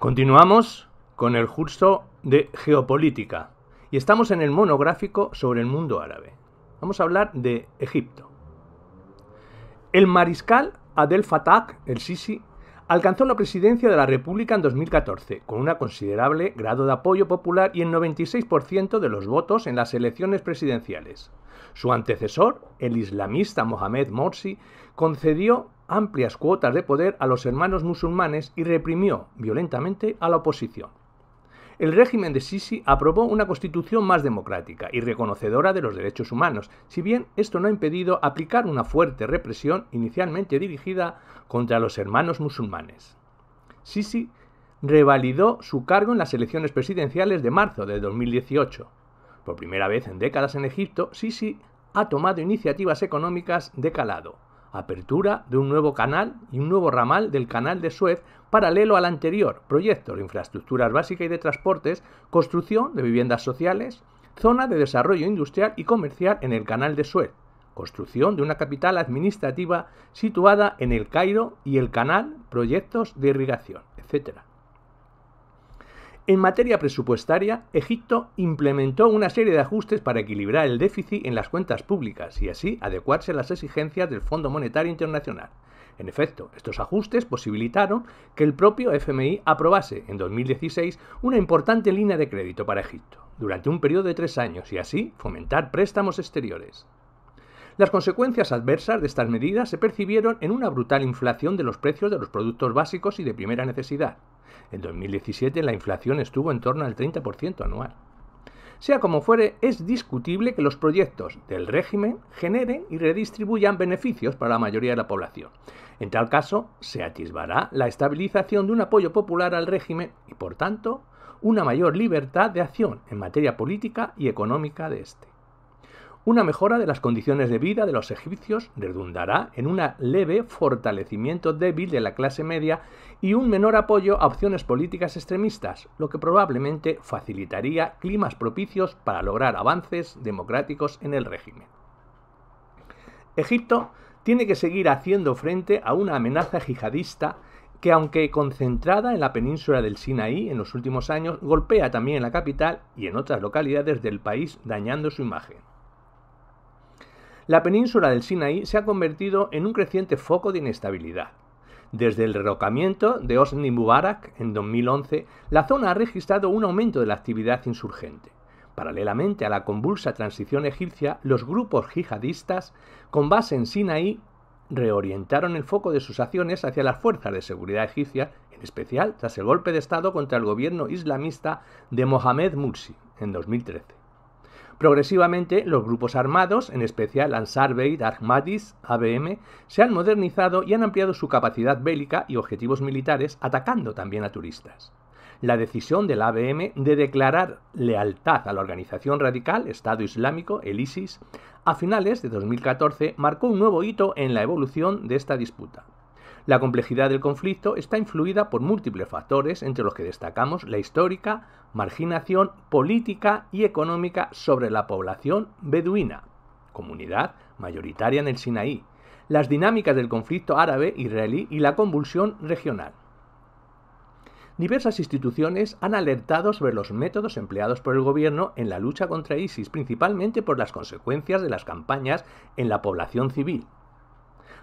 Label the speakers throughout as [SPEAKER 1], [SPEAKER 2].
[SPEAKER 1] Continuamos con el curso de geopolítica y estamos en el monográfico sobre el mundo árabe. Vamos a hablar de Egipto. El mariscal Adel Fattah el-Sisi alcanzó la presidencia de la República en 2014, con un considerable grado de apoyo popular y el 96% de los votos en las elecciones presidenciales. Su antecesor, el islamista Mohamed Morsi, concedió amplias cuotas de poder a los hermanos musulmanes y reprimió violentamente a la oposición. El régimen de Sisi aprobó una constitución más democrática y reconocedora de los derechos humanos, si bien esto no ha impedido aplicar una fuerte represión inicialmente dirigida contra los hermanos musulmanes. Sisi revalidó su cargo en las elecciones presidenciales de marzo de 2018. Por primera vez en décadas en Egipto, Sisi ha tomado iniciativas económicas de calado, apertura de un nuevo canal y un nuevo ramal del canal de Suez paralelo al anterior, proyectos de infraestructuras básicas y de transportes, construcción de viviendas sociales, zona de desarrollo industrial y comercial en el canal de Suez, construcción de una capital administrativa situada en el Cairo y el canal, proyectos de irrigación, etc. En materia presupuestaria, Egipto implementó una serie de ajustes para equilibrar el déficit en las cuentas públicas y así adecuarse a las exigencias del Fondo Monetario Internacional. En efecto, estos ajustes posibilitaron que el propio FMI aprobase en 2016 una importante línea de crédito para Egipto durante un periodo de tres años y así fomentar préstamos exteriores. Las consecuencias adversas de estas medidas se percibieron en una brutal inflación de los precios de los productos básicos y de primera necesidad, en 2017 la inflación estuvo en torno al 30% anual. Sea como fuere, es discutible que los proyectos del régimen generen y redistribuyan beneficios para la mayoría de la población. En tal caso, se atisbará la estabilización de un apoyo popular al régimen y, por tanto, una mayor libertad de acción en materia política y económica de este. Una mejora de las condiciones de vida de los egipcios redundará en un leve fortalecimiento débil de la clase media y un menor apoyo a opciones políticas extremistas, lo que probablemente facilitaría climas propicios para lograr avances democráticos en el régimen. Egipto tiene que seguir haciendo frente a una amenaza yihadista que aunque concentrada en la península del Sinaí en los últimos años, golpea también en la capital y en otras localidades del país, dañando su imagen la península del Sinaí se ha convertido en un creciente foco de inestabilidad. Desde el derrocamiento de Osni Mubarak en 2011, la zona ha registrado un aumento de la actividad insurgente. Paralelamente a la convulsa transición egipcia, los grupos yihadistas con base en Sinaí reorientaron el foco de sus acciones hacia las fuerzas de seguridad egipcia, en especial tras el golpe de Estado contra el gobierno islamista de Mohamed Mursi en 2013. Progresivamente, los grupos armados, en especial Ansarvey, Armadis, ABM, se han modernizado y han ampliado su capacidad bélica y objetivos militares, atacando también a turistas. La decisión del ABM de declarar lealtad a la organización radical Estado Islámico, el ISIS, a finales de 2014 marcó un nuevo hito en la evolución de esta disputa. La complejidad del conflicto está influida por múltiples factores, entre los que destacamos la histórica, marginación política y económica sobre la población beduina, comunidad mayoritaria en el Sinaí, las dinámicas del conflicto árabe-israelí y la convulsión regional. Diversas instituciones han alertado sobre los métodos empleados por el gobierno en la lucha contra ISIS, principalmente por las consecuencias de las campañas en la población civil,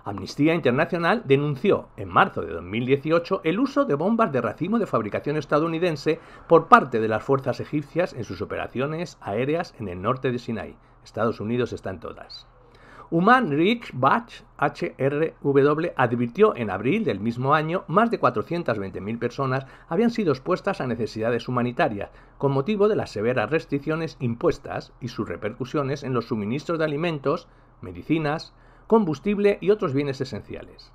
[SPEAKER 1] Amnistía Internacional denunció en marzo de 2018 el uso de bombas de racimo de fabricación estadounidense por parte de las fuerzas egipcias en sus operaciones aéreas en el norte de Sinai. Estados Unidos está en todas. Human Rights Watch HRW advirtió en abril del mismo año más de 420.000 personas habían sido expuestas a necesidades humanitarias con motivo de las severas restricciones impuestas y sus repercusiones en los suministros de alimentos, medicinas, combustible y otros bienes esenciales.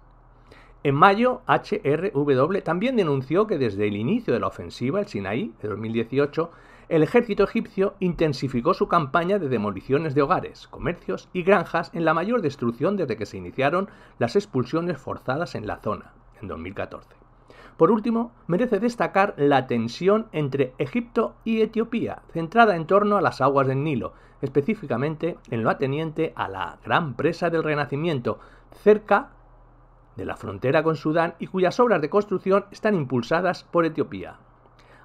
[SPEAKER 1] En mayo, HRW también denunció que desde el inicio de la ofensiva, el Sinaí, de 2018, el ejército egipcio intensificó su campaña de demoliciones de hogares, comercios y granjas en la mayor destrucción desde que se iniciaron las expulsiones forzadas en la zona, en 2014. Por último, merece destacar la tensión entre Egipto y Etiopía, centrada en torno a las aguas del Nilo, específicamente en lo ateniente a la gran presa del Renacimiento, cerca de la frontera con Sudán y cuyas obras de construcción están impulsadas por Etiopía.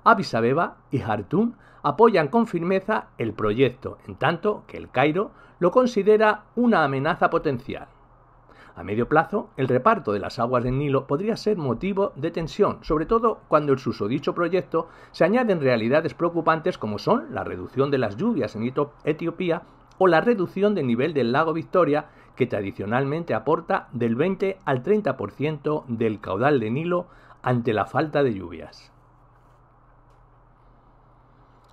[SPEAKER 1] Abisabeba y Hartum apoyan con firmeza el proyecto, en tanto que el Cairo lo considera una amenaza potencial. A medio plazo, el reparto de las aguas del Nilo podría ser motivo de tensión, sobre todo cuando el susodicho proyecto se añaden realidades preocupantes como son la reducción de las lluvias en Etiopía o la reducción del nivel del lago Victoria, que tradicionalmente aporta del 20 al 30% del caudal de Nilo ante la falta de lluvias.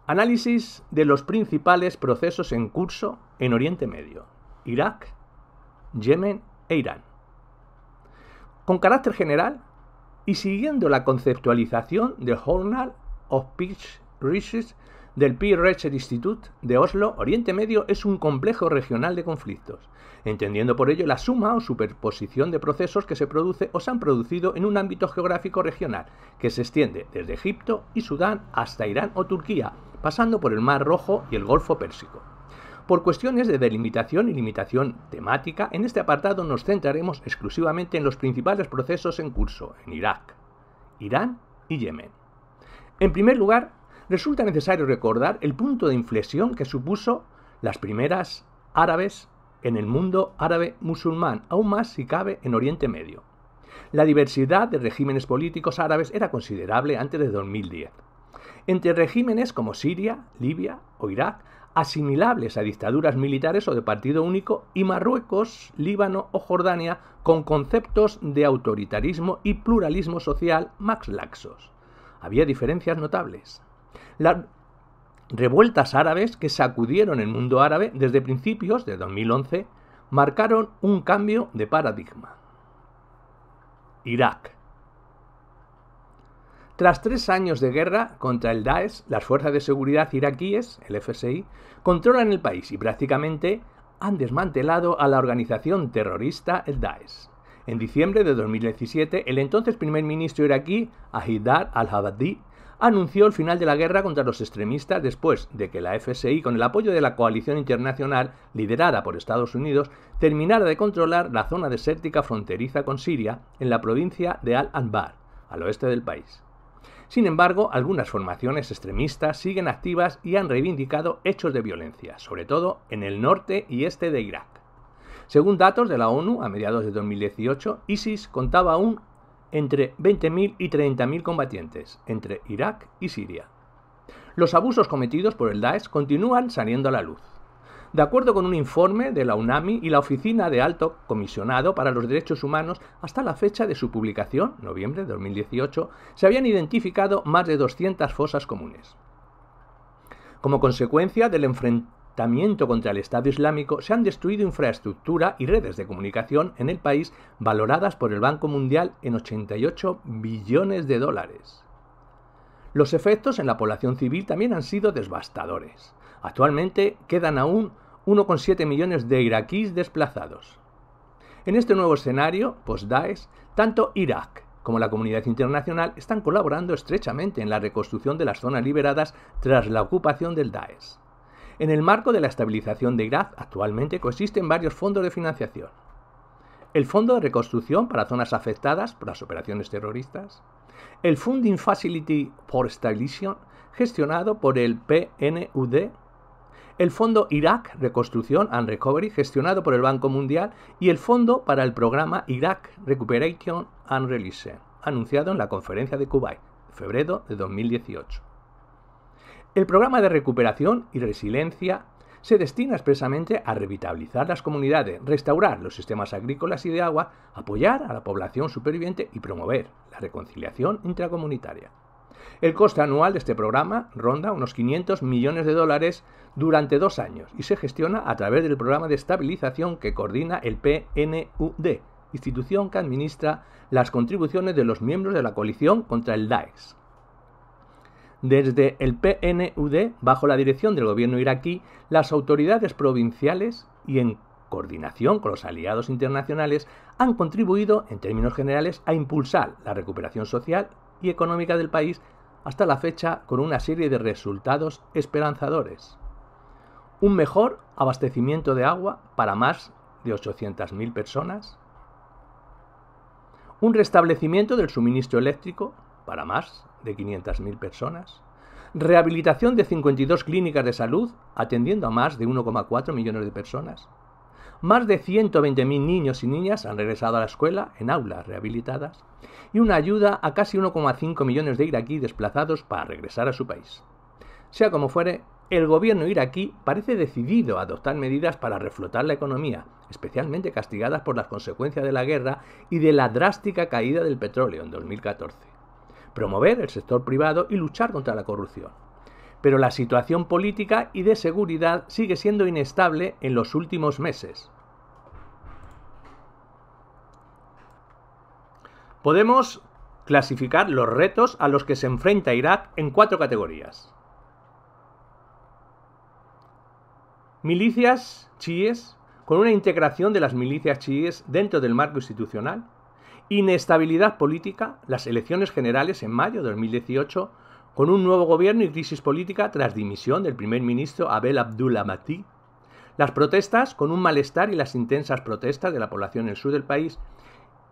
[SPEAKER 1] Análisis de los principales procesos en curso en Oriente Medio, Irak, Yemen e Irán. Con carácter general y siguiendo la conceptualización del Journal of Peace Research del Peace Research Institute de Oslo, Oriente Medio es un complejo regional de conflictos, entendiendo por ello la suma o superposición de procesos que se produce o se han producido en un ámbito geográfico regional que se extiende desde Egipto y Sudán hasta Irán o Turquía, pasando por el Mar Rojo y el Golfo Pérsico. Por cuestiones de delimitación y limitación temática, en este apartado nos centraremos exclusivamente en los principales procesos en curso en Irak, Irán y Yemen. En primer lugar, resulta necesario recordar el punto de inflexión que supuso las primeras árabes en el mundo árabe musulmán, aún más si cabe en Oriente Medio. La diversidad de regímenes políticos árabes era considerable antes de 2010. Entre regímenes como Siria, Libia o Irak asimilables a dictaduras militares o de partido único, y Marruecos, Líbano o Jordania con conceptos de autoritarismo y pluralismo social más laxos. Había diferencias notables. Las revueltas árabes que sacudieron el mundo árabe desde principios de 2011 marcaron un cambio de paradigma. Irak. Tras tres años de guerra contra el Daesh, las fuerzas de seguridad iraquíes, el FSI, controlan el país y prácticamente han desmantelado a la organización terrorista el Daesh. En diciembre de 2017, el entonces primer ministro iraquí, Ahidar al-Habadi, anunció el final de la guerra contra los extremistas después de que la FSI, con el apoyo de la coalición internacional liderada por Estados Unidos, terminara de controlar la zona desértica fronteriza con Siria en la provincia de Al-Anbar, al oeste del país. Sin embargo, algunas formaciones extremistas siguen activas y han reivindicado hechos de violencia, sobre todo en el norte y este de Irak. Según datos de la ONU, a mediados de 2018, ISIS contaba aún entre 20.000 y 30.000 combatientes entre Irak y Siria. Los abusos cometidos por el Daesh continúan saliendo a la luz. De acuerdo con un informe de la UNAMI y la Oficina de Alto Comisionado para los Derechos Humanos, hasta la fecha de su publicación, noviembre de 2018, se habían identificado más de 200 fosas comunes. Como consecuencia del enfrentamiento contra el Estado Islámico, se han destruido infraestructura y redes de comunicación en el país valoradas por el Banco Mundial en 88 billones de dólares. Los efectos en la población civil también han sido devastadores. Actualmente quedan aún 1,7 millones de iraquíes desplazados. En este nuevo escenario, post-Daesh, tanto Irak como la comunidad internacional están colaborando estrechamente en la reconstrucción de las zonas liberadas tras la ocupación del Daesh. En el marco de la estabilización de Irak actualmente coexisten varios fondos de financiación. El Fondo de Reconstrucción para Zonas Afectadas por las Operaciones Terroristas, el Funding Facility for Stabilization, gestionado por el PNUD el Fondo Irak Reconstrucción and Recovery, gestionado por el Banco Mundial, y el Fondo para el Programa Irak Recuperation and Release, anunciado en la conferencia de Kuwait, febrero de 2018. El programa de recuperación y resiliencia se destina expresamente a revitalizar las comunidades, restaurar los sistemas agrícolas y de agua, apoyar a la población superviviente y promover la reconciliación intracomunitaria. El coste anual de este programa ronda unos 500 millones de dólares durante dos años y se gestiona a través del programa de estabilización que coordina el PNUD, institución que administra las contribuciones de los miembros de la coalición contra el Daesh. Desde el PNUD, bajo la dirección del gobierno iraquí, las autoridades provinciales y en coordinación con los aliados internacionales han contribuido, en términos generales, a impulsar la recuperación social y económica del país hasta la fecha con una serie de resultados esperanzadores. Un mejor abastecimiento de agua para más de 800.000 personas. Un restablecimiento del suministro eléctrico para más de 500.000 personas. Rehabilitación de 52 clínicas de salud atendiendo a más de 1,4 millones de personas más de 120.000 niños y niñas han regresado a la escuela en aulas rehabilitadas y una ayuda a casi 1,5 millones de iraquíes desplazados para regresar a su país. Sea como fuere, el gobierno iraquí parece decidido a adoptar medidas para reflotar la economía, especialmente castigadas por las consecuencias de la guerra y de la drástica caída del petróleo en 2014. Promover el sector privado y luchar contra la corrupción. Pero la situación política y de seguridad sigue siendo inestable en los últimos meses, Podemos clasificar los retos a los que se enfrenta Irak en cuatro categorías. Milicias chiíes, con una integración de las milicias chiíes dentro del marco institucional. Inestabilidad política, las elecciones generales en mayo de 2018, con un nuevo gobierno y crisis política tras dimisión del primer ministro Abel Abdullah Las protestas, con un malestar y las intensas protestas de la población en el sur del país,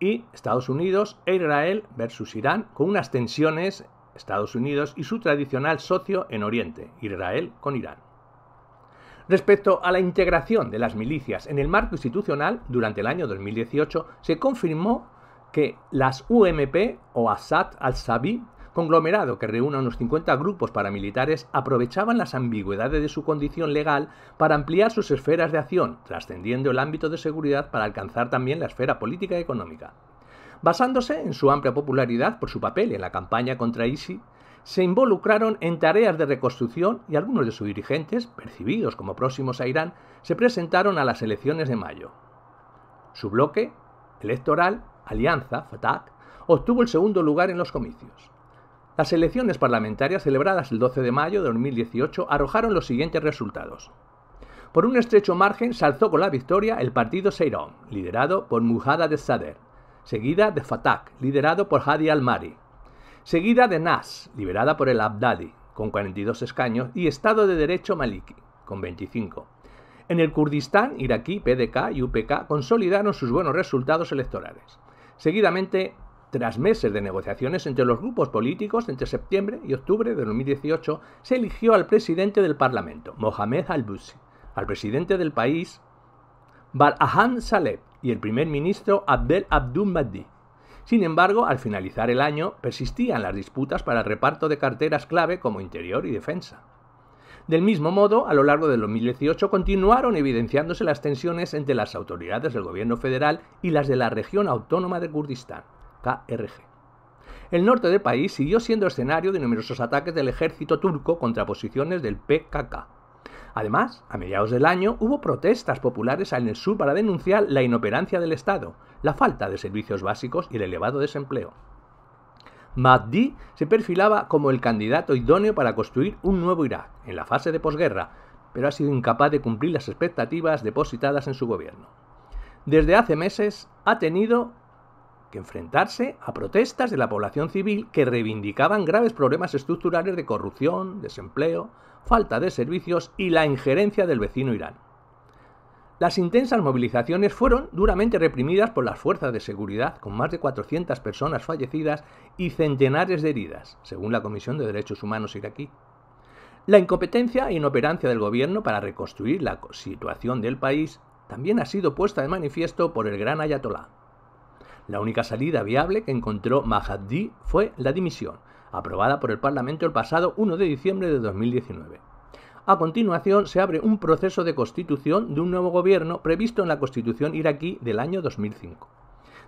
[SPEAKER 1] y Estados Unidos e Israel versus Irán, con unas tensiones Estados Unidos y su tradicional socio en Oriente, Israel con Irán. Respecto a la integración de las milicias en el marco institucional, durante el año 2018 se confirmó que las UMP o Assad al-Sabi conglomerado que reúne unos 50 grupos paramilitares aprovechaban las ambigüedades de su condición legal para ampliar sus esferas de acción, trascendiendo el ámbito de seguridad para alcanzar también la esfera política y económica. Basándose en su amplia popularidad por su papel en la campaña contra ISI, se involucraron en tareas de reconstrucción y algunos de sus dirigentes, percibidos como próximos a Irán, se presentaron a las elecciones de mayo. Su bloque electoral, Alianza, Fatah, obtuvo el segundo lugar en los comicios. Las elecciones parlamentarias celebradas el 12 de mayo de 2018 arrojaron los siguientes resultados. Por un estrecho margen se alzó con la victoria el partido Seirón, liderado por Mujada de Sader, seguida de Fatah, liderado por Hadi al mahri seguida de Nas, liderada por el Abdadi, con 42 escaños, y Estado de Derecho Maliki, con 25. En el Kurdistán, Iraquí, PDK y UPK consolidaron sus buenos resultados electorales. Seguidamente, tras meses de negociaciones entre los grupos políticos, entre septiembre y octubre de 2018, se eligió al presidente del Parlamento, Mohamed Al-Bussi, al presidente del país, barahan Saleh, y el primer ministro Abdel Abdul Mahdi. Sin embargo, al finalizar el año, persistían las disputas para el reparto de carteras clave como interior y defensa. Del mismo modo, a lo largo del 2018 continuaron evidenciándose las tensiones entre las autoridades del gobierno federal y las de la región autónoma de Kurdistán. El norte del país siguió siendo escenario de numerosos ataques del ejército turco contra posiciones del PKK. Además, a mediados del año hubo protestas populares en el sur para denunciar la inoperancia del Estado, la falta de servicios básicos y el elevado desempleo. Mahdi se perfilaba como el candidato idóneo para construir un nuevo Irak, en la fase de posguerra, pero ha sido incapaz de cumplir las expectativas depositadas en su gobierno. Desde hace meses ha tenido que enfrentarse a protestas de la población civil que reivindicaban graves problemas estructurales de corrupción, desempleo, falta de servicios y la injerencia del vecino Irán. Las intensas movilizaciones fueron duramente reprimidas por las fuerzas de seguridad, con más de 400 personas fallecidas y centenares de heridas, según la Comisión de Derechos Humanos iraquí. La incompetencia e inoperancia del gobierno para reconstruir la situación del país también ha sido puesta de manifiesto por el gran ayatolá, la única salida viable que encontró Mahaddi fue la dimisión, aprobada por el Parlamento el pasado 1 de diciembre de 2019. A continuación se abre un proceso de constitución de un nuevo gobierno previsto en la Constitución iraquí del año 2005.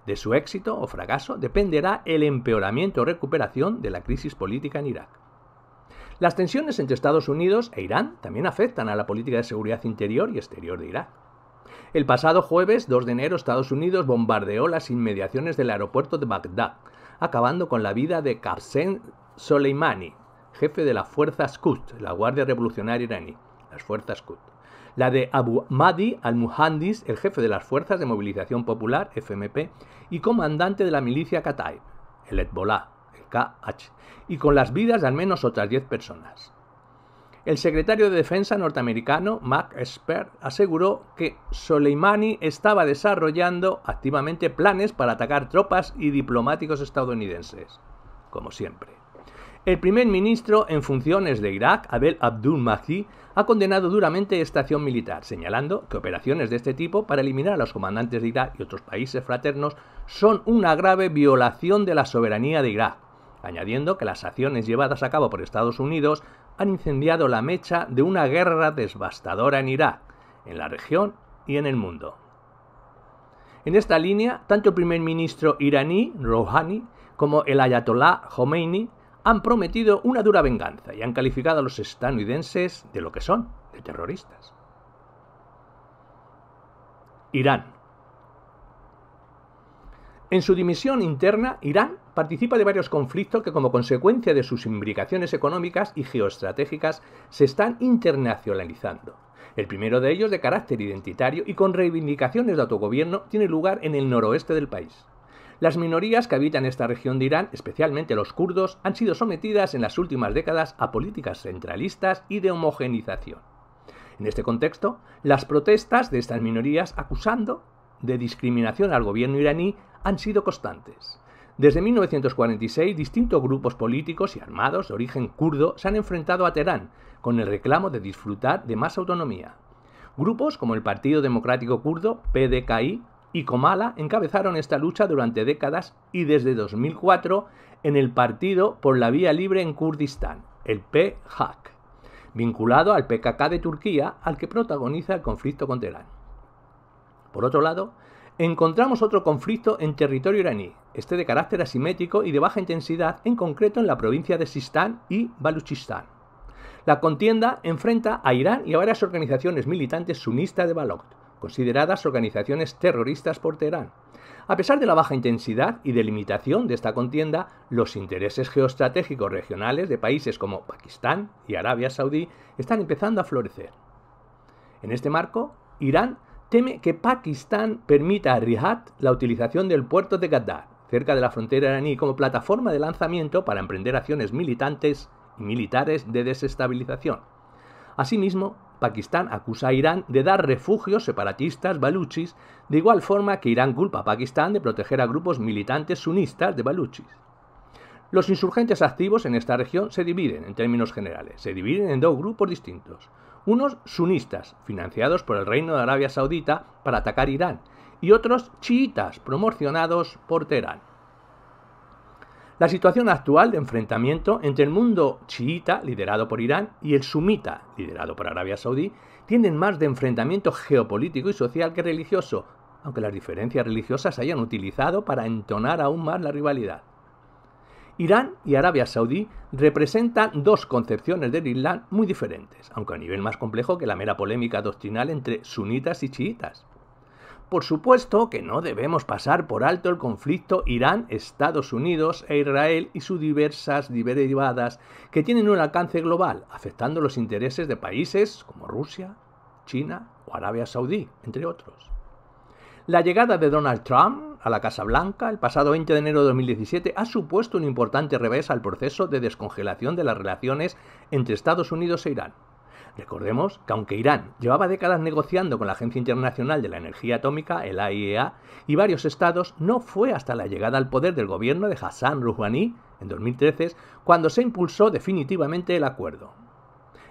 [SPEAKER 1] De su éxito o fracaso dependerá el empeoramiento o recuperación de la crisis política en Irak. Las tensiones entre Estados Unidos e Irán también afectan a la política de seguridad interior y exterior de Irak. El pasado jueves 2 de enero Estados Unidos bombardeó las inmediaciones del aeropuerto de Bagdad, acabando con la vida de Qasem Soleimani, jefe de la fuerzas Quds, la Guardia Revolucionaria iraní, las Fuerzas Quds. La de Abu Mahdi al-Muhandis, el jefe de las Fuerzas de Movilización Popular, FMP, y comandante de la milicia Qatay, el Hezbollah, el KH, y con las vidas de al menos otras 10 personas. El secretario de Defensa norteamericano, Mark Esper, aseguró que Soleimani estaba desarrollando activamente planes para atacar tropas y diplomáticos estadounidenses, como siempre. El primer ministro en funciones de Irak, Abel Abdul Mahdi, ha condenado duramente esta acción militar, señalando que operaciones de este tipo para eliminar a los comandantes de Irak y otros países fraternos son una grave violación de la soberanía de Irak añadiendo que las acciones llevadas a cabo por Estados Unidos han incendiado la mecha de una guerra devastadora en Irak, en la región y en el mundo. En esta línea, tanto el primer ministro iraní, Rouhani, como el ayatolá Khomeini han prometido una dura venganza y han calificado a los estadounidenses de lo que son, de terroristas. Irán. En su dimisión interna, Irán participa de varios conflictos que como consecuencia de sus imbricaciones económicas y geoestratégicas se están internacionalizando. El primero de ellos, de carácter identitario y con reivindicaciones de autogobierno, tiene lugar en el noroeste del país. Las minorías que habitan esta región de Irán, especialmente los kurdos, han sido sometidas en las últimas décadas a políticas centralistas y de homogenización. En este contexto, las protestas de estas minorías acusando de discriminación al gobierno iraní han sido constantes. Desde 1946, distintos grupos políticos y armados de origen kurdo se han enfrentado a Teherán con el reclamo de disfrutar de más autonomía. Grupos como el Partido Democrático Kurdo, PDKI, y Komala encabezaron esta lucha durante décadas y desde 2004 en el Partido por la Vía Libre en Kurdistán, el PHAK, vinculado al PKK de Turquía, al que protagoniza el conflicto con Teherán. Por otro lado, Encontramos otro conflicto en territorio iraní, este de carácter asimétrico y de baja intensidad, en concreto en la provincia de Sistán y Baluchistán. La contienda enfrenta a Irán y a varias organizaciones militantes sunistas de Baloch, consideradas organizaciones terroristas por Teherán. A pesar de la baja intensidad y delimitación de esta contienda, los intereses geoestratégicos regionales de países como Pakistán y Arabia Saudí están empezando a florecer. En este marco, Irán teme que Pakistán permita a Riyadh la utilización del puerto de Gaddar, cerca de la frontera iraní, como plataforma de lanzamiento para emprender acciones militantes y militares de desestabilización. Asimismo, Pakistán acusa a Irán de dar refugios separatistas baluchis, de igual forma que Irán culpa a Pakistán de proteger a grupos militantes sunistas de baluchis. Los insurgentes activos en esta región se dividen en términos generales, se dividen en dos grupos distintos unos sunistas, financiados por el Reino de Arabia Saudita para atacar Irán, y otros chiitas, promocionados por Teherán. La situación actual de enfrentamiento entre el mundo chiita, liderado por Irán, y el sumita, liderado por Arabia Saudí, tienen más de enfrentamiento geopolítico y social que religioso, aunque las diferencias religiosas se hayan utilizado para entonar aún más la rivalidad. Irán y Arabia Saudí representan dos concepciones del Islam muy diferentes, aunque a nivel más complejo que la mera polémica doctrinal entre sunitas y chiitas. Por supuesto que no debemos pasar por alto el conflicto Irán-Estados Unidos e Israel y sus diversas derivadas que tienen un alcance global, afectando los intereses de países como Rusia, China o Arabia Saudí, entre otros. La llegada de Donald Trump a la Casa Blanca el pasado 20 de enero de 2017 ha supuesto un importante revés al proceso de descongelación de las relaciones entre Estados Unidos e Irán. Recordemos que aunque Irán llevaba décadas negociando con la Agencia Internacional de la Energía Atómica, el AIEA, e y varios estados, no fue hasta la llegada al poder del gobierno de Hassan Rouhani en 2013 cuando se impulsó definitivamente el acuerdo.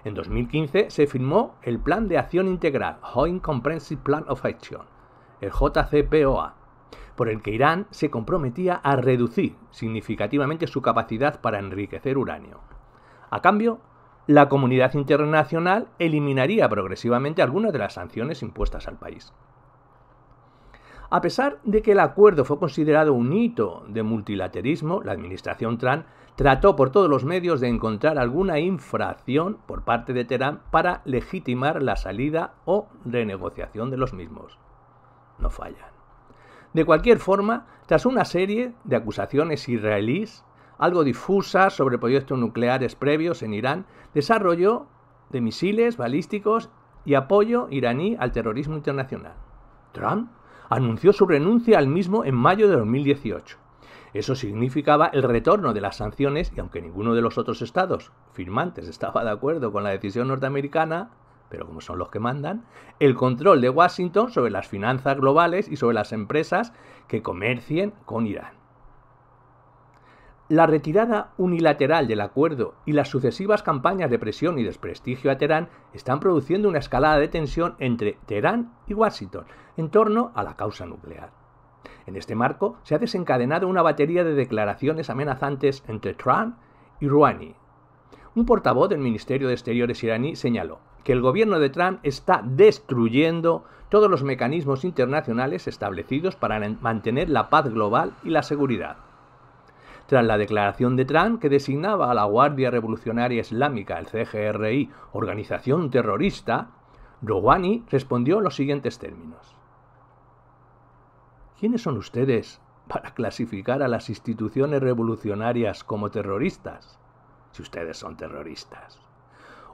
[SPEAKER 1] En 2015 se firmó el Plan de Acción Integral, Joint Comprehensive Plan of Action, el JCPOA, por el que Irán se comprometía a reducir significativamente su capacidad para enriquecer uranio. A cambio, la comunidad internacional eliminaría progresivamente algunas de las sanciones impuestas al país. A pesar de que el acuerdo fue considerado un hito de multilateralismo, la administración Trump trató por todos los medios de encontrar alguna infracción por parte de Teherán para legitimar la salida o renegociación de los mismos. No falla. De cualquier forma, tras una serie de acusaciones israelíes, algo difusas sobre proyectos nucleares previos en Irán, desarrollo de misiles balísticos y apoyo iraní al terrorismo internacional. Trump anunció su renuncia al mismo en mayo de 2018. Eso significaba el retorno de las sanciones y aunque ninguno de los otros estados firmantes estaba de acuerdo con la decisión norteamericana, pero como son los que mandan, el control de Washington sobre las finanzas globales y sobre las empresas que comercien con Irán. La retirada unilateral del acuerdo y las sucesivas campañas de presión y desprestigio a Teherán están produciendo una escalada de tensión entre Teherán y Washington en torno a la causa nuclear. En este marco se ha desencadenado una batería de declaraciones amenazantes entre Trump y Rouhani. Un portavoz del Ministerio de Exteriores iraní señaló, que el gobierno de Trump está destruyendo todos los mecanismos internacionales establecidos para mantener la paz global y la seguridad. Tras la declaración de Trump que designaba a la Guardia Revolucionaria Islámica, el CGRI, organización terrorista, Rouhani respondió en los siguientes términos. ¿Quiénes son ustedes para clasificar a las instituciones revolucionarias como terroristas? Si ustedes son terroristas.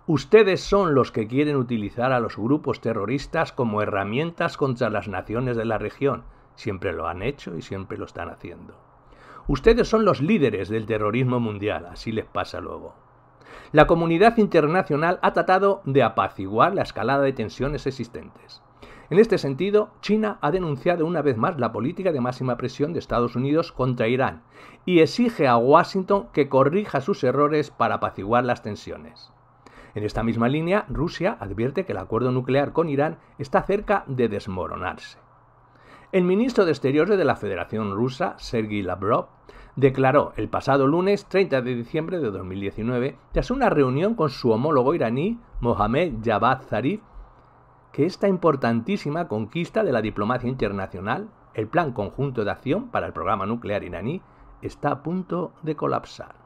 [SPEAKER 1] Ustedes son los que quieren utilizar a los grupos terroristas como herramientas contra las naciones de la región. Siempre lo han hecho y siempre lo están haciendo. Ustedes son los líderes del terrorismo mundial, así les pasa luego. La comunidad internacional ha tratado de apaciguar la escalada de tensiones existentes. En este sentido, China ha denunciado una vez más la política de máxima presión de Estados Unidos contra Irán y exige a Washington que corrija sus errores para apaciguar las tensiones. En esta misma línea, Rusia advierte que el acuerdo nuclear con Irán está cerca de desmoronarse. El ministro de Exteriores de la Federación Rusa, Sergei Lavrov, declaró el pasado lunes 30 de diciembre de 2019, tras una reunión con su homólogo iraní, Mohamed Javad Zarif, que esta importantísima conquista de la diplomacia internacional, el Plan Conjunto de Acción para el Programa Nuclear iraní, está a punto de colapsar.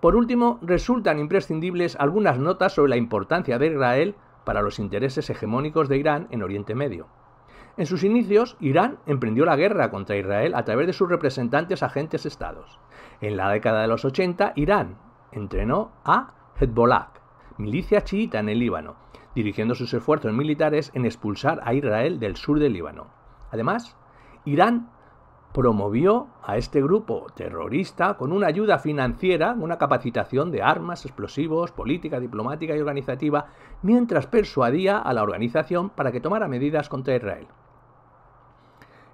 [SPEAKER 1] Por último, resultan imprescindibles algunas notas sobre la importancia de Israel para los intereses hegemónicos de Irán en Oriente Medio. En sus inicios, Irán emprendió la guerra contra Israel a través de sus representantes agentes estados. En la década de los 80, Irán entrenó a Hezbollah, milicia chiita en el Líbano, dirigiendo sus esfuerzos militares en expulsar a Israel del sur del Líbano. Además, Irán promovió a este grupo terrorista con una ayuda financiera, una capacitación de armas, explosivos, política, diplomática y organizativa, mientras persuadía a la organización para que tomara medidas contra Israel.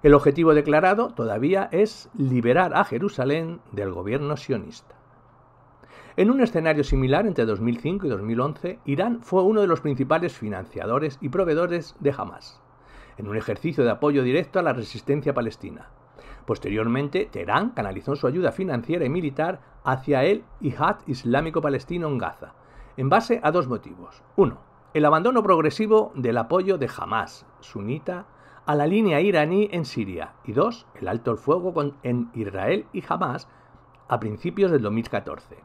[SPEAKER 1] El objetivo declarado todavía es liberar a Jerusalén del gobierno sionista. En un escenario similar entre 2005 y 2011, Irán fue uno de los principales financiadores y proveedores de Hamas, en un ejercicio de apoyo directo a la resistencia palestina. Posteriormente, Teherán canalizó su ayuda financiera y militar hacia el IHAD Islámico Palestino en Gaza, en base a dos motivos. Uno, el abandono progresivo del apoyo de Hamas, sunita, a la línea iraní en Siria. Y dos, el alto el fuego con, en Israel y Hamas a principios del 2014.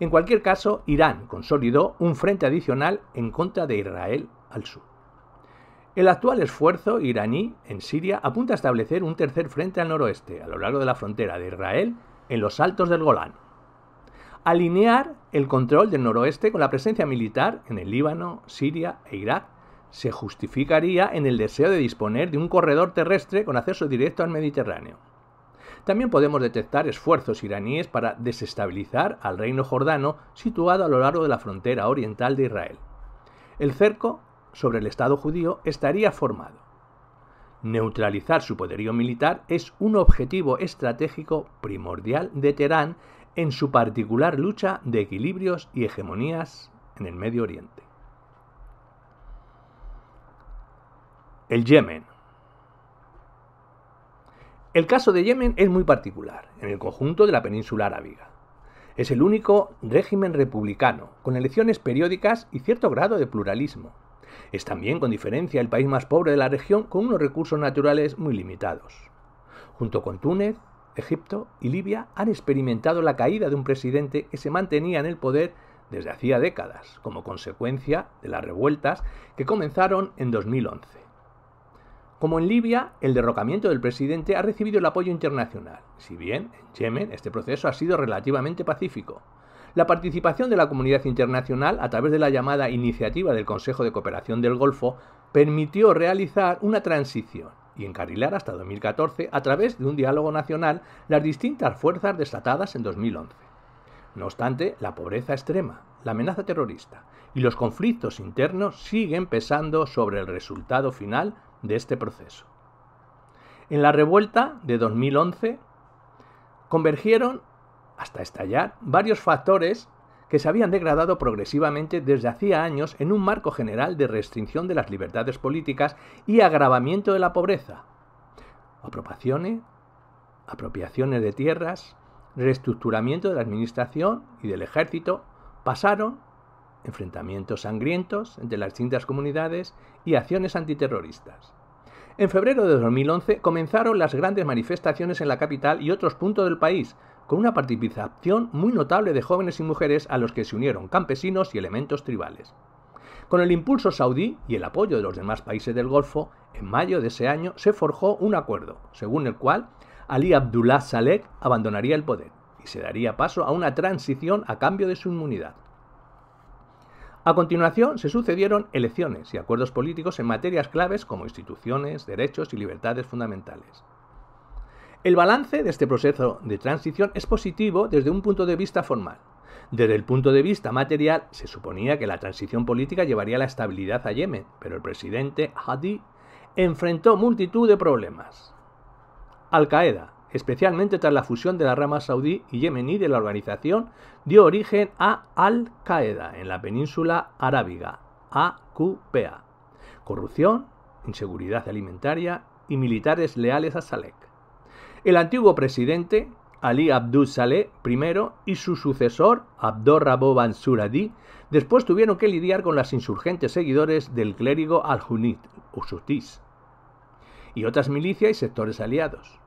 [SPEAKER 1] En cualquier caso, Irán consolidó un frente adicional en contra de Israel al sur. El actual esfuerzo iraní en Siria apunta a establecer un tercer frente al noroeste, a lo largo de la frontera de Israel, en los altos del Golán. Alinear el control del noroeste con la presencia militar en el Líbano, Siria e Irak se justificaría en el deseo de disponer de un corredor terrestre con acceso directo al Mediterráneo. También podemos detectar esfuerzos iraníes para desestabilizar al reino jordano situado a lo largo de la frontera oriental de Israel. El cerco sobre el Estado judío estaría formado. Neutralizar su poderío militar es un objetivo estratégico primordial de Teherán en su particular lucha de equilibrios y hegemonías en el Medio Oriente. El Yemen. El caso de Yemen es muy particular en el conjunto de la península arábiga. Es el único régimen republicano, con elecciones periódicas y cierto grado de pluralismo. Es también, con diferencia, el país más pobre de la región con unos recursos naturales muy limitados. Junto con Túnez, Egipto y Libia han experimentado la caída de un presidente que se mantenía en el poder desde hacía décadas, como consecuencia de las revueltas que comenzaron en 2011. Como en Libia, el derrocamiento del presidente ha recibido el apoyo internacional, si bien en Yemen este proceso ha sido relativamente pacífico la participación de la comunidad internacional a través de la llamada Iniciativa del Consejo de Cooperación del Golfo permitió realizar una transición y encarrilar hasta 2014, a través de un diálogo nacional, las distintas fuerzas desatadas en 2011. No obstante, la pobreza extrema, la amenaza terrorista y los conflictos internos siguen pesando sobre el resultado final de este proceso. En la revuelta de 2011 convergieron hasta estallar varios factores que se habían degradado progresivamente desde hacía años en un marco general de restricción de las libertades políticas y agravamiento de la pobreza. Apropiaciones, apropiaciones de tierras, reestructuramiento de la administración y del ejército pasaron enfrentamientos sangrientos entre las distintas comunidades y acciones antiterroristas. En febrero de 2011 comenzaron las grandes manifestaciones en la capital y otros puntos del país, con una participación muy notable de jóvenes y mujeres a los que se unieron campesinos y elementos tribales. Con el impulso saudí y el apoyo de los demás países del Golfo, en mayo de ese año se forjó un acuerdo, según el cual Ali Abdullah Saleh abandonaría el poder y se daría paso a una transición a cambio de su inmunidad. A continuación se sucedieron elecciones y acuerdos políticos en materias claves como instituciones, derechos y libertades fundamentales. El balance de este proceso de transición es positivo desde un punto de vista formal. Desde el punto de vista material, se suponía que la transición política llevaría la estabilidad a Yemen, pero el presidente Hadi enfrentó multitud de problemas. Al-Qaeda, especialmente tras la fusión de la rama saudí y yemení de la organización, dio origen a Al-Qaeda en la península arábiga, AQPA. Corrupción, inseguridad alimentaria y militares leales a Saleh. El antiguo presidente Ali Abdul Saleh I y su sucesor Abdorrabo Mansur Suradi, después tuvieron que lidiar con las insurgentes seguidores del clérigo al hunit Usutis, y otras milicias y sectores aliados.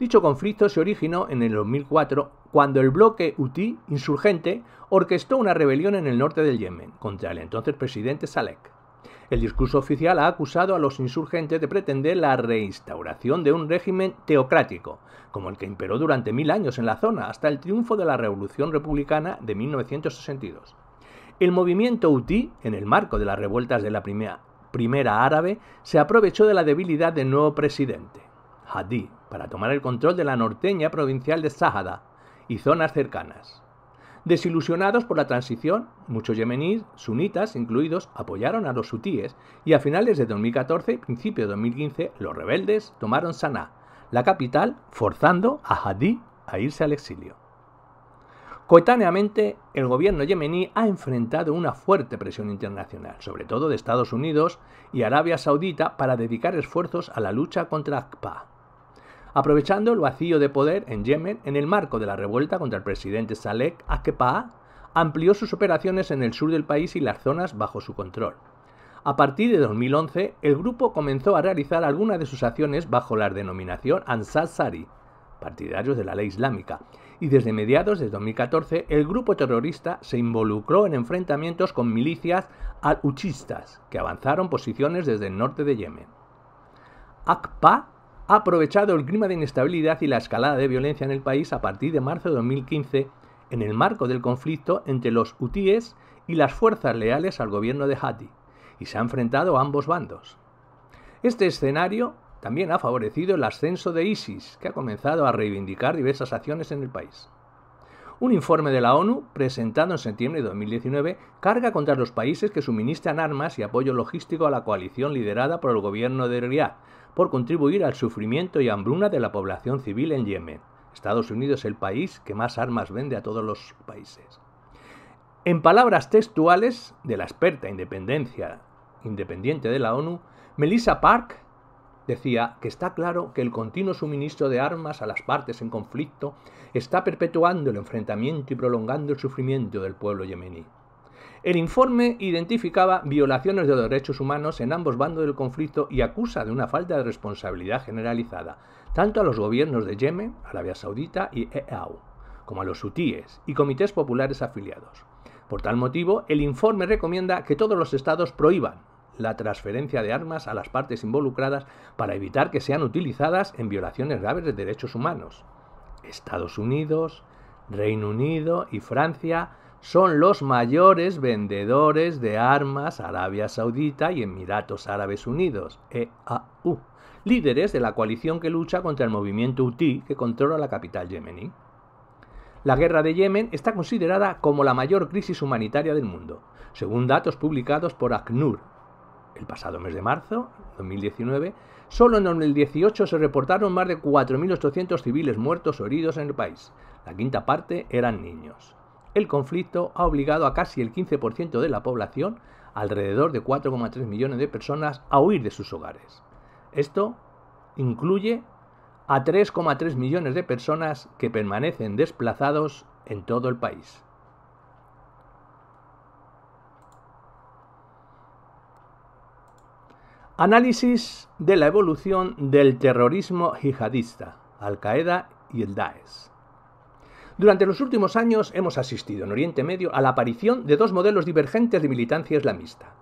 [SPEAKER 1] Dicho conflicto se originó en el 2004 cuando el bloque Uti, insurgente orquestó una rebelión en el norte del Yemen contra el entonces presidente Saleh. El discurso oficial ha acusado a los insurgentes de pretender la reinstauración de un régimen teocrático, como el que imperó durante mil años en la zona hasta el triunfo de la Revolución Republicana de 1962. El movimiento UTI, en el marco de las revueltas de la primera, primera árabe, se aprovechó de la debilidad del nuevo presidente, Hadi, para tomar el control de la norteña provincial de Sahada y zonas cercanas. Desilusionados por la transición, muchos yemeníes, sunitas incluidos, apoyaron a los hutíes y a finales de 2014 y principio de 2015 los rebeldes tomaron Sanaa, la capital, forzando a Hadi a irse al exilio. Coetáneamente, el gobierno yemení ha enfrentado una fuerte presión internacional, sobre todo de Estados Unidos y Arabia Saudita, para dedicar esfuerzos a la lucha contra Akpa aprovechando el vacío de poder en Yemen en el marco de la revuelta contra el presidente Saleh Akepaa, amplió sus operaciones en el sur del país y las zonas bajo su control. A partir de 2011, el grupo comenzó a realizar algunas de sus acciones bajo la denominación Ansar Sari, partidarios de la ley islámica, y desde mediados de 2014 el grupo terrorista se involucró en enfrentamientos con milicias al-Uchistas, que avanzaron posiciones desde el norte de Yemen. ACPA ha aprovechado el clima de inestabilidad y la escalada de violencia en el país a partir de marzo de 2015 en el marco del conflicto entre los hutíes y las fuerzas leales al gobierno de Hadi, y se ha enfrentado a ambos bandos. Este escenario también ha favorecido el ascenso de ISIS, que ha comenzado a reivindicar diversas acciones en el país. Un informe de la ONU, presentado en septiembre de 2019, carga contra los países que suministran armas y apoyo logístico a la coalición liderada por el gobierno de Riyadh, por contribuir al sufrimiento y hambruna de la población civil en Yemen. Estados Unidos es el país que más armas vende a todos los países. En palabras textuales de la experta independencia, independiente de la ONU, Melissa Park decía que está claro que el continuo suministro de armas a las partes en conflicto está perpetuando el enfrentamiento y prolongando el sufrimiento del pueblo yemení. El informe identificaba violaciones de derechos humanos en ambos bandos del conflicto y acusa de una falta de responsabilidad generalizada, tanto a los gobiernos de Yemen, Arabia Saudita y EAU, como a los hutíes y comités populares afiliados. Por tal motivo, el informe recomienda que todos los estados prohíban la transferencia de armas a las partes involucradas para evitar que sean utilizadas en violaciones graves de derechos humanos. Estados Unidos, Reino Unido y Francia son los mayores vendedores de armas Arabia Saudita y Emiratos Árabes Unidos, EAU, líderes de la coalición que lucha contra el movimiento Houthi que controla la capital yemení. La guerra de Yemen está considerada como la mayor crisis humanitaria del mundo, según datos publicados por ACNUR. El pasado mes de marzo, 2019, solo en 2018 se reportaron más de 4.800 civiles muertos o heridos en el país. La quinta parte eran niños el conflicto ha obligado a casi el 15% de la población, alrededor de 4,3 millones de personas, a huir de sus hogares. Esto incluye a 3,3 millones de personas que permanecen desplazados en todo el país. Análisis de la evolución del terrorismo yihadista, Al-Qaeda y el Daesh. Durante los últimos años hemos asistido en Oriente Medio a la aparición de dos modelos divergentes de militancia islamista,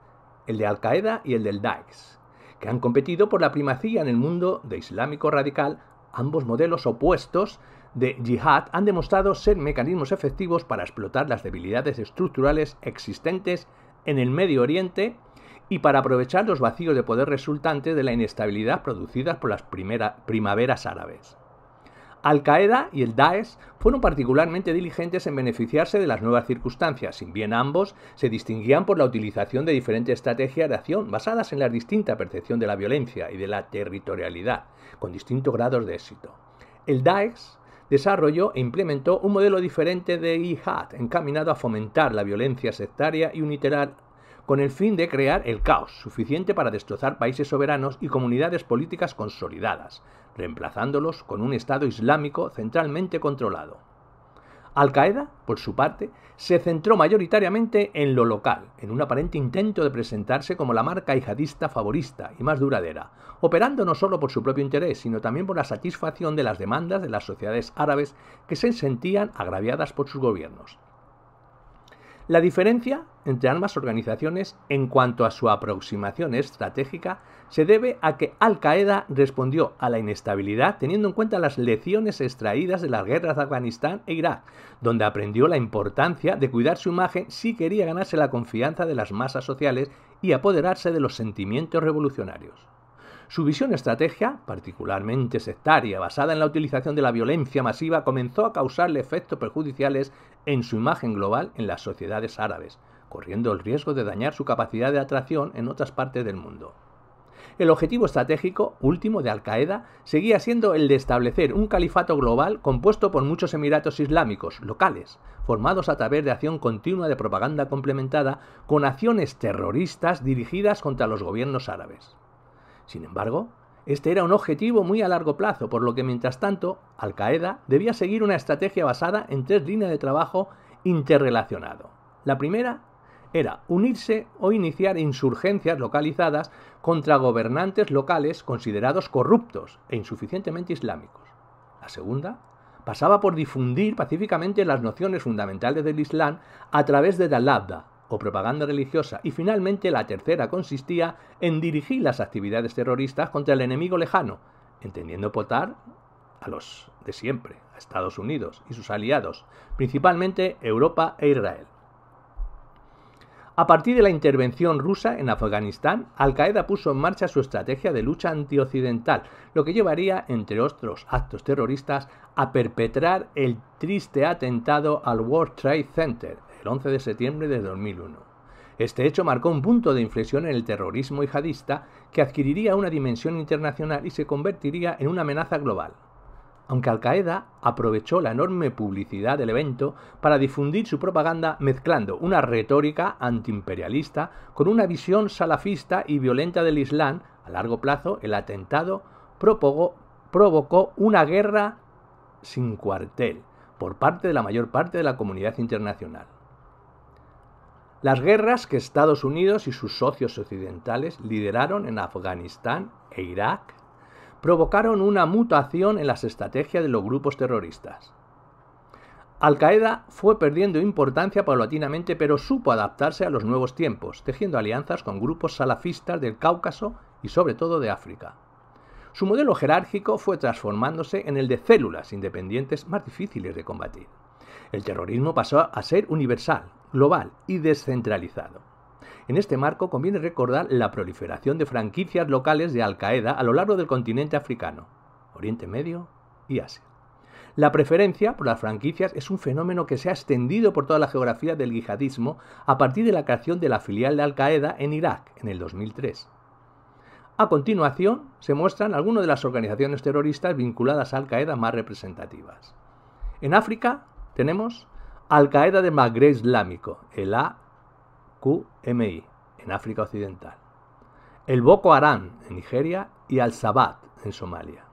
[SPEAKER 1] el de Al-Qaeda y el del Daesh, que han competido por la primacía en el mundo de islámico radical. Ambos modelos opuestos de jihad han demostrado ser mecanismos efectivos para explotar las debilidades estructurales existentes en el Medio Oriente y para aprovechar los vacíos de poder resultantes de la inestabilidad producidas por las primaveras árabes. Al-Qaeda y el Daesh fueron particularmente diligentes en beneficiarse de las nuevas circunstancias, sin bien ambos se distinguían por la utilización de diferentes estrategias de acción basadas en la distinta percepción de la violencia y de la territorialidad, con distintos grados de éxito. El Daesh desarrolló e implementó un modelo diferente de jihad encaminado a fomentar la violencia sectaria y unilateral con el fin de crear el caos suficiente para destrozar países soberanos y comunidades políticas consolidadas, reemplazándolos con un Estado Islámico centralmente controlado. Al-Qaeda, por su parte, se centró mayoritariamente en lo local, en un aparente intento de presentarse como la marca yihadista favorista y más duradera, operando no solo por su propio interés, sino también por la satisfacción de las demandas de las sociedades árabes que se sentían agraviadas por sus gobiernos. La diferencia entre ambas organizaciones en cuanto a su aproximación estratégica se debe a que Al-Qaeda respondió a la inestabilidad teniendo en cuenta las lecciones extraídas de las guerras de Afganistán e Irak, donde aprendió la importancia de cuidar su imagen si quería ganarse la confianza de las masas sociales y apoderarse de los sentimientos revolucionarios. Su visión estratégica particularmente sectaria, basada en la utilización de la violencia masiva, comenzó a causarle efectos perjudiciales en su imagen global en las sociedades árabes, corriendo el riesgo de dañar su capacidad de atracción en otras partes del mundo. El objetivo estratégico último de Al-Qaeda seguía siendo el de establecer un califato global compuesto por muchos emiratos islámicos locales, formados a través de acción continua de propaganda complementada con acciones terroristas dirigidas contra los gobiernos árabes. Sin embargo, este era un objetivo muy a largo plazo, por lo que mientras tanto, Al-Qaeda debía seguir una estrategia basada en tres líneas de trabajo interrelacionado. La primera era unirse o iniciar insurgencias localizadas contra gobernantes locales considerados corruptos e insuficientemente islámicos. La segunda pasaba por difundir pacíficamente las nociones fundamentales del Islam a través de Dalabda o propaganda religiosa y finalmente la tercera consistía en dirigir las actividades terroristas contra el enemigo lejano, entendiendo potar a los de siempre, a Estados Unidos y sus aliados, principalmente Europa e Israel. A partir de la intervención rusa en Afganistán, Al-Qaeda puso en marcha su estrategia de lucha antioccidental, lo que llevaría, entre otros actos terroristas, a perpetrar el triste atentado al World Trade Center el 11 de septiembre de 2001. Este hecho marcó un punto de inflexión en el terrorismo yihadista que adquiriría una dimensión internacional y se convertiría en una amenaza global aunque Al-Qaeda aprovechó la enorme publicidad del evento para difundir su propaganda mezclando una retórica antiimperialista con una visión salafista y violenta del Islam. A largo plazo, el atentado provocó una guerra sin cuartel por parte de la mayor parte de la comunidad internacional. Las guerras que Estados Unidos y sus socios occidentales lideraron en Afganistán e Irak provocaron una mutación en las estrategias de los grupos terroristas. Al-Qaeda fue perdiendo importancia paulatinamente, pero supo adaptarse a los nuevos tiempos, tejiendo alianzas con grupos salafistas del Cáucaso y sobre todo de África. Su modelo jerárquico fue transformándose en el de células independientes más difíciles de combatir. El terrorismo pasó a ser universal, global y descentralizado. En este marco conviene recordar la proliferación de franquicias locales de Al-Qaeda a lo largo del continente africano, Oriente Medio y Asia. La preferencia por las franquicias es un fenómeno que se ha extendido por toda la geografía del yihadismo a partir de la creación de la filial de Al-Qaeda en Irak en el 2003. A continuación, se muestran algunas de las organizaciones terroristas vinculadas a Al-Qaeda más representativas. En África tenemos Al-Qaeda de Magreb Islámico, el QMI en África Occidental, el Boko Haram en Nigeria y Al-Shabaab en Somalia.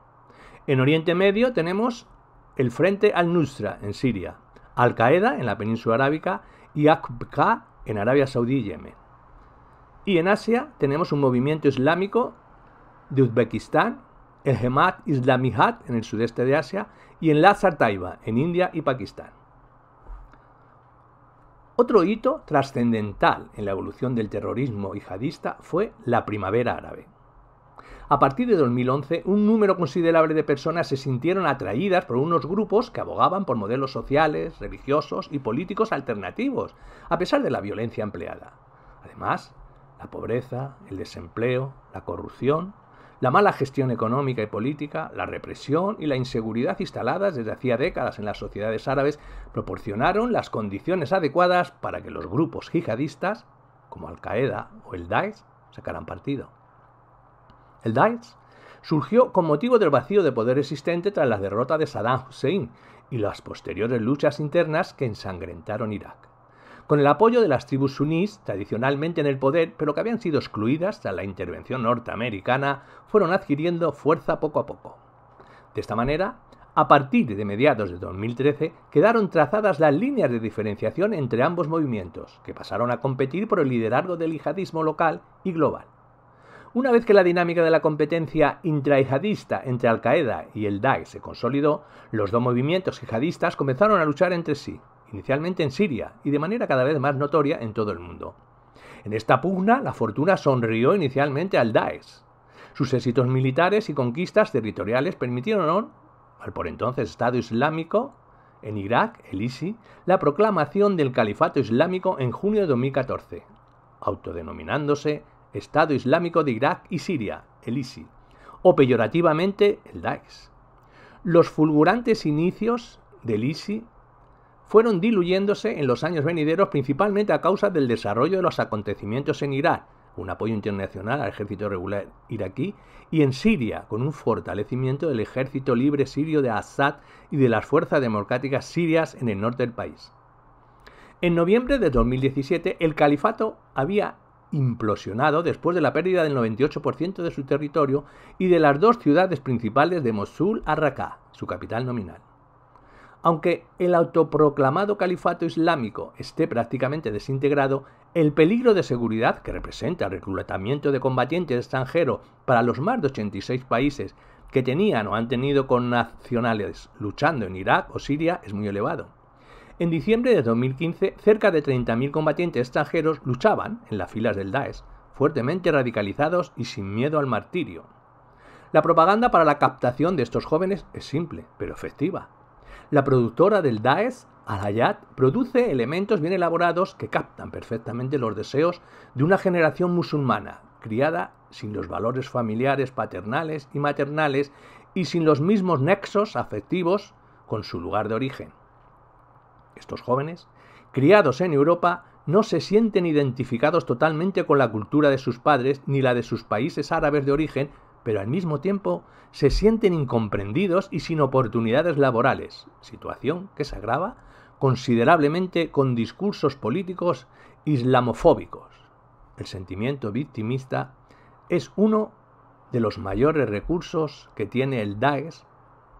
[SPEAKER 1] En Oriente Medio tenemos el Frente al-Nusra en Siria, Al-Qaeda en la península arábica y Akbqa en Arabia Saudí y Yemen. Y en Asia tenemos un movimiento islámico de Uzbekistán, el Hemat Islamihad, en el sudeste de Asia y en Lazar Taiba en India y Pakistán. Otro hito trascendental en la evolución del terrorismo yihadista fue la primavera árabe. A partir de 2011, un número considerable de personas se sintieron atraídas por unos grupos que abogaban por modelos sociales, religiosos y políticos alternativos, a pesar de la violencia empleada. Además, la pobreza, el desempleo, la corrupción la mala gestión económica y política, la represión y la inseguridad instaladas desde hacía décadas en las sociedades árabes proporcionaron las condiciones adecuadas para que los grupos jihadistas, como Al-Qaeda o el Daesh, sacaran partido. El Daesh surgió con motivo del vacío de poder existente tras la derrota de Saddam Hussein y las posteriores luchas internas que ensangrentaron Irak. Con el apoyo de las tribus sunís, tradicionalmente en el poder, pero que habían sido excluidas tras la intervención norteamericana, fueron adquiriendo fuerza poco a poco. De esta manera, a partir de mediados de 2013 quedaron trazadas las líneas de diferenciación entre ambos movimientos, que pasaron a competir por el liderazgo del yihadismo local y global. Una vez que la dinámica de la competencia intrajihadista entre Al-Qaeda y el Daesh se consolidó, los dos movimientos yihadistas comenzaron a luchar entre sí, inicialmente en Siria y de manera cada vez más notoria en todo el mundo. En esta pugna, la fortuna sonrió inicialmente al Daesh. Sus éxitos militares y conquistas territoriales permitieron al por entonces Estado Islámico en Irak, el ISI, la proclamación del Califato Islámico en junio de 2014, autodenominándose Estado Islámico de Irak y Siria, el ISI, o peyorativamente el Daesh. Los fulgurantes inicios del ISI fueron diluyéndose en los años venideros principalmente a causa del desarrollo de los acontecimientos en Irak, un apoyo internacional al ejército regular iraquí, y en Siria, con un fortalecimiento del ejército libre sirio de Assad y de las fuerzas democráticas sirias en el norte del país. En noviembre de 2017, el califato había implosionado después de la pérdida del 98% de su territorio y de las dos ciudades principales de Mosul a Raqqa, su capital nominal. Aunque el autoproclamado califato islámico esté prácticamente desintegrado, el peligro de seguridad que representa el reclutamiento de combatientes extranjeros para los más de 86 países que tenían o han tenido connacionales luchando en Irak o Siria es muy elevado. En diciembre de 2015, cerca de 30.000 combatientes extranjeros luchaban en las filas del Daesh, fuertemente radicalizados y sin miedo al martirio. La propaganda para la captación de estos jóvenes es simple, pero efectiva la productora del Daesh, al produce elementos bien elaborados que captan perfectamente los deseos de una generación musulmana, criada sin los valores familiares, paternales y maternales y sin los mismos nexos afectivos con su lugar de origen. Estos jóvenes, criados en Europa, no se sienten identificados totalmente con la cultura de sus padres ni la de sus países árabes de origen pero al mismo tiempo se sienten incomprendidos y sin oportunidades laborales, situación que se agrava considerablemente con discursos políticos islamofóbicos. El sentimiento victimista es uno de los mayores recursos que tiene el Daesh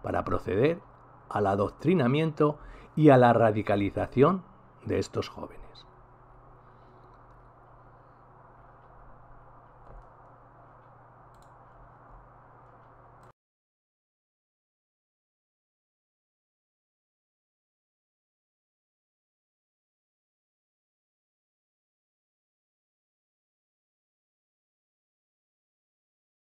[SPEAKER 1] para proceder al adoctrinamiento y a la radicalización de estos jóvenes.